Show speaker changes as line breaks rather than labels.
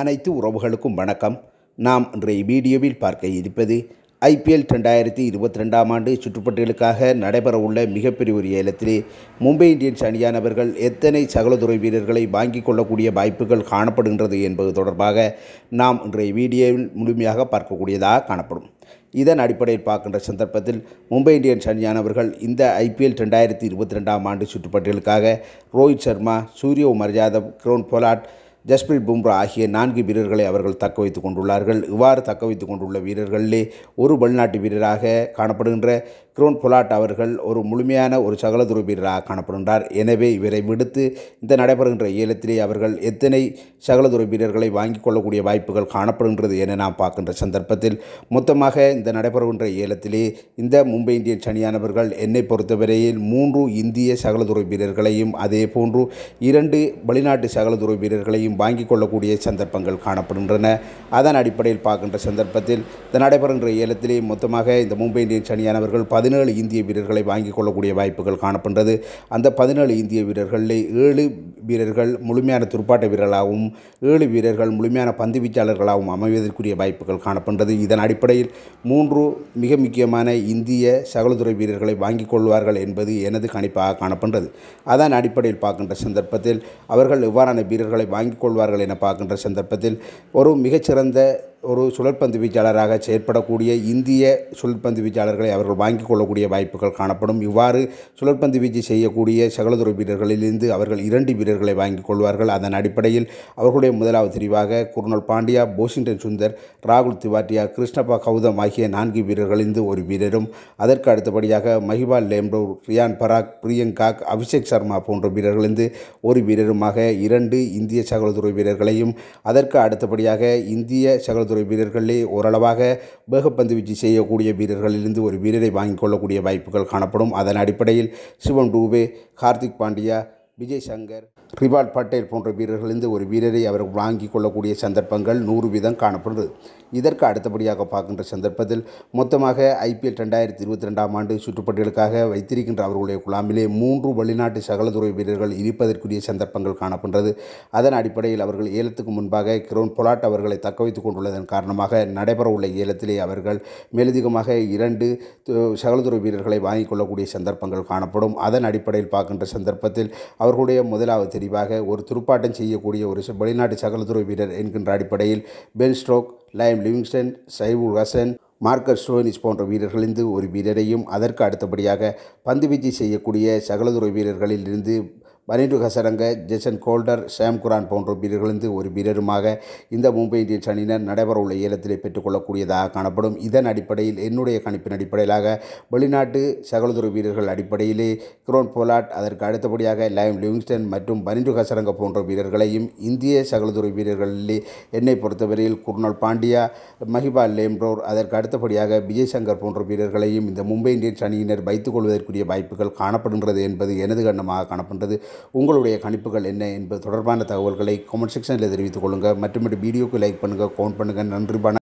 அனைத்து உறவுகளுக்கும் வணக்கம் நாம் இன்றைய வீடியோவில் பார்க்க இருப்பது ஐபிஎல் ரெண்டாயிரத்தி இருபத்தி ரெண்டாம் ஆண்டு சுற்றுப்பட்டியலுக்காக நடைபெறவுள்ள மிகப்பெரிய ஒரு ஏலத்தில் மும்பை இந்தியன்ஸ் அணியானவர்கள் எத்தனை சகலதுறை வீரர்களை வாங்கிக் கொள்ளக்கூடிய வாய்ப்புகள் காணப்படுகின்றது என்பது தொடர்பாக நாம் இன்றைய வீடியோவில் முழுமையாக பார்க்கக்கூடியதாக காணப்படும் இதன் அடிப்படையில் பார்க்கின்ற சந்தர்ப்பத்தில் மும்பை இந்தியன்ஸ் அணியானவர்கள் இந்த ஐபிஎல் ரெண்டாயிரத்தி இருபத்தி ரெண்டாம் ஆண்டு சுற்றுப்பட்டியலுக்காக ரோஹித் சர்மா உமர் யாதவ் கிரோன் போலாட் ஜஸ்பிரீத் பும்ரா ஆகிய நான்கு வீரர்களை அவர்கள் தக்க வைத்துக் கொண்டுள்ளார்கள் இவ்வாறு தக்க வைத்துக் கொண்டுள்ள வீரர்களிலே ஒரு வெளிநாட்டு வீரராக காணப்படுகின்ற கிரோன் பொலாட் அவர்கள் ஒரு முழுமையான ஒரு சகல துருபீரராக காணப்படுகின்றார் எனவே இவரை விடுத்து இந்த நடைபெறுகின்ற ஏலத்திலே அவர்கள் எத்தனை சகல வீரர்களை வாங்கிக் கொள்ளக்கூடிய வாய்ப்புகள் காணப்படுகின்றது என நாம் பார்க்கின்ற சந்தர்ப்பத்தில் மொத்தமாக இந்த நடைபெறுகின்ற ஏலத்திலே இந்த மும்பை இந்தியன்ஸ் அணியானவர்கள் என்னை பொறுத்தவரையில் மூன்று இந்திய துறை வீரர்களையும் அதே போன்று இரண்டு வெளிநாட்டு துறை வீரர்களையும் வாங்கிக் கொள்ளக்கூடிய சந்தர்ப்பங்கள் காணப்படுகின்றன அதன் அடிப்படையில் பார்க்கின்ற சந்தர்ப்பத்தில் இந்த நடைபெறுகின்ற ஏலத்திலே மொத்தமாக இந்த மும்பை இந்தியன்ஸ் அணியானவர்கள் பதி பதினேழு இந்திய வீரர்களை வாங்கிக் கொள்ளக்கூடிய வாய்ப்புகள் காணப்படுறது அந்த பதினேழு இந்திய வீரர்களில் ஏழு வீரர்கள் முழுமையான துர்ப்பாட்ட வீரர்களாகவும் ஏழு வீரர்கள் முழுமையான பந்து வீச்சாளர்களாகவும் அமைவதற்குரிய வாய்ப்புகள் காணப்படுறது இதன் அடிப்படையில் மூன்று மிக முக்கியமான இந்திய சகலதுறை வீரர்களை வாங்கிக் கொள்வார்கள் என்பது எனது கணிப்பாக காணப்படுறது அதன் அடிப்படையில் பார்க்கின்ற சந்தர்ப்பத்தில் அவர்கள் எவ்வாறான வீரர்களை வாங்கிக் கொள்வார்கள் என பார்க்கின்ற சந்தர்ப்பத்தில் ஒரு மிகச்சிறந்த ஒரு சுழற்பந்து வீச்சாளராக செயற்படக்கூடிய இந்திய சுழற்பந்து வீச்சாளர்களை அவர்கள் வாங்கிக் கொள்ளக்கூடிய வாய்ப்புகள் காணப்படும் இவ்வாறு சுழற்பந்து வீச்சு செய்யக்கூடிய சகலதுறை வீரர்களிலிருந்து அவர்கள் இரண்டு வீரர்களை வாங்கிக் கொள்வார்கள் அதன் அடிப்படையில் அவர்களுடைய முதலாவது தெரிவாக குருநல் பாண்டியா போஷிங்டன் சுந்தர் ராகுல் திவாட்டியா கிருஷ்ணப்பா கௌதம் ஆகிய நான்கு வீரர்களிலிருந்து ஒரு வீரரும் அதற்கு அடுத்தபடியாக மஹிபால் லேம்டோ ரியான் பராக் பிரியங்காக் அபிஷேக் சர்மா போன்ற வீரர்களிலிருந்து ஒரு வீரருமாக இரண்டு இந்திய சகலதுறை வீரர்களையும் அதற்கு அடுத்தபடியாக இந்திய சகல காவல்துறை வீரர்களே ஓரளவாக வேகப்பந்து வீச்சு செய்யக்கூடிய வீரர்களிலிருந்து ஒரு வீரரை வாங்கிக் கொள்ளக்கூடிய வாய்ப்புகள் காணப்படும் அதன் அடிப்படையில் சிவன் டூபே கார்த்திக் பாண்டியா விஜய் சங்கர் ரிபால் பட்டேல் போன்ற வீரர்களிலிருந்து ஒரு வீரரை அவர் வாங்கி கொள்ளக்கூடிய சந்தர்ப்பங்கள் நூறு வீதம் காணப்படுது இதற்கு அடுத்தபடியாக பார்க்கின்ற சந்தர்ப்பத்தில் மொத்தமாக ஐபிஎல் ரெண்டாயிரத்தி இருபத்தி ரெண்டாம் ஆண்டு சுற்றுப்பட்டியலுக்காக வைத்திருக்கின்ற அவர்களுடைய குழாமிலே மூன்று வெளிநாட்டு சகலதுறை வீரர்கள் இருப்பதற்குரிய சந்தர்ப்பங்கள் காணப்படுகிறது அதன் அடிப்படையில் அவர்கள் ஏலத்துக்கு முன்பாக கிரோன் பொலாட் அவர்களை தக்க வைத்துக் கொண்டுள்ளதன் காரணமாக நடைபெறவுள்ள ஏலத்திலே அவர்கள் மேலதிகமாக இரண்டு சகலதுறை வீரர்களை வாங்கிக் கொள்ளக்கூடிய சந்தர்ப்பங்கள் காணப்படும் அதன் அடிப்படையில் பார்க்கின்ற சந்தர்ப்பத்தில் அவர்களுடைய முதலாவது தெரிவாக ஒரு துருப்பாட்டம் செய்யக்கூடிய ஒரு வெளிநாட்டு சகலத்துறை வீரர் என்கின்ற அடிப்படையில் பென் ஸ்ட்ரோக் லைம் லிவிங்ஸ்டன் சைவுல் ஹசன் மார்க்கர் ஸ்டோனிஸ் போன்ற வீரர்களிலிருந்து ஒரு வீரரையும் அதற்கு அடுத்தபடியாக பந்து வீச்சு செய்யக்கூடிய சகலதுறை வீரர்களில் இருந்து Wanindu Hasaranga Jason Holder Sam Curran போன்ற வீரர்களிருந்து ஒரு வீரருமாக இந்த மும்பை இந்தியன்ஸ் அணியினர் நடைபெறவுள்ள ஏலத்திலே பெற்றுக்கொள்ளக்கூடியதாக காணப்படும் இதன் அடிப்படையில் என்னுடைய கணிப்பின் அடிப்படையிலாக வெளிநாட்டு சகலதுறை வீரர்கள் அடிப்படையிலே குரோன் போலாட் அதற்கு அடுத்தபடியாக லயம் லிவிங்ஸ்டன் மற்றும் பனிடு ஹசரங்க போன்ற வீரர்களையும் இந்திய சகலதுறை வீரர்களிலே என்னை பொறுத்தவரையில் குர்னால் பாண்டியா மஹிபா லேம்ரோர் அதற்கு அடுத்தபடியாக விஜய் சங்கர் போன்ற வீரர்களையும் இந்த மும்பை இந்தியன்ஸ் அணியினர் வைத்துக் கொள்வதற்குரிய வாய்ப்புகள் காணப்படுகின்றது என்பது எனது கண்ணமாக காணப்படுகின்றது உங்களுடைய கணிப்புகள் என்ன என்பது தொடர்பான தகவல்களை கமெண்ட் செக்ஷனில் தெரிவித்துக் கொள்ளுங்கள் மற்றும் வீடியோக்கு லைக் பண்ணுங்கள் கவுண்ட் பண்ணுங்கள் நன்றி